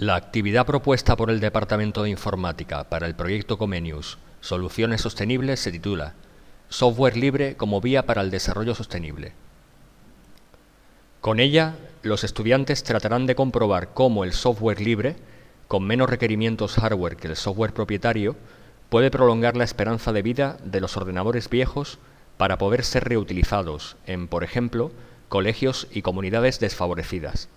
La actividad propuesta por el Departamento de Informática para el proyecto Comenius Soluciones Sostenibles se titula Software libre como vía para el desarrollo sostenible. Con ella, los estudiantes tratarán de comprobar cómo el software libre, con menos requerimientos hardware que el software propietario, puede prolongar la esperanza de vida de los ordenadores viejos para poder ser reutilizados en, por ejemplo, colegios y comunidades desfavorecidas.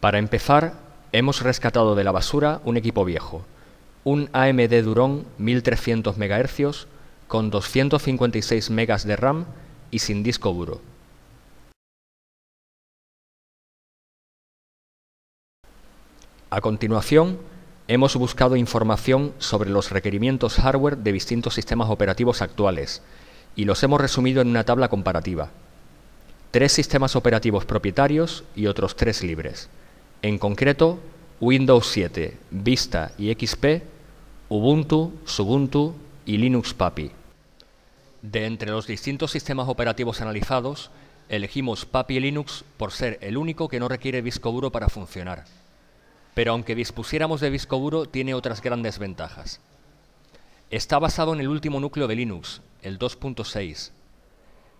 Para empezar, hemos rescatado de la basura un equipo viejo, un AMD Duron 1300 MHz con 256 MB de RAM y sin disco duro. A continuación, hemos buscado información sobre los requerimientos hardware de distintos sistemas operativos actuales y los hemos resumido en una tabla comparativa. Tres sistemas operativos propietarios y otros tres libres. En concreto, Windows 7, Vista y XP, Ubuntu, Subuntu y Linux Papi. De entre los distintos sistemas operativos analizados, elegimos Papi Linux por ser el único que no requiere disco duro para funcionar. Pero aunque dispusiéramos de disco duro, tiene otras grandes ventajas. Está basado en el último núcleo de Linux, el 2.6.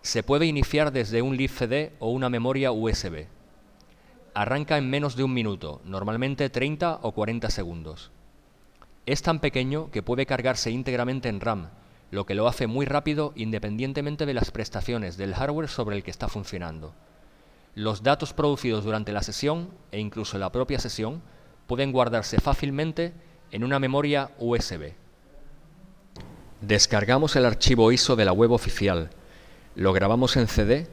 Se puede iniciar desde un libcd o una memoria USB. Arranca en menos de un minuto, normalmente 30 o 40 segundos. Es tan pequeño que puede cargarse íntegramente en RAM, lo que lo hace muy rápido independientemente de las prestaciones del hardware sobre el que está funcionando. Los datos producidos durante la sesión e incluso la propia sesión pueden guardarse fácilmente en una memoria USB. Descargamos el archivo ISO de la web oficial, lo grabamos en CD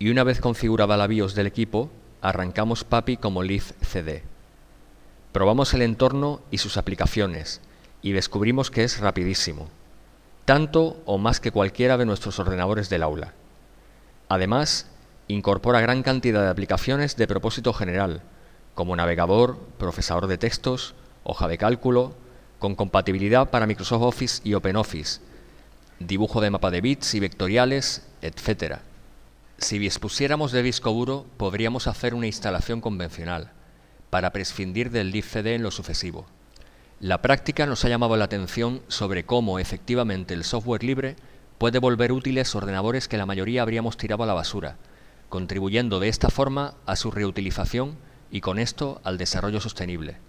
y una vez configurada la BIOS del equipo, arrancamos Papi como Leaf CD. Probamos el entorno y sus aplicaciones y descubrimos que es rapidísimo, tanto o más que cualquiera de nuestros ordenadores del aula. Además, incorpora gran cantidad de aplicaciones de propósito general, como navegador, procesador de textos, hoja de cálculo, con compatibilidad para Microsoft Office y OpenOffice, dibujo de mapa de bits y vectoriales, etc. Si dispusiéramos de disco duro, podríamos hacer una instalación convencional, para prescindir del DIF en lo sucesivo. La práctica nos ha llamado la atención sobre cómo efectivamente el software libre puede volver útiles ordenadores que la mayoría habríamos tirado a la basura, contribuyendo de esta forma a su reutilización y con esto al desarrollo sostenible.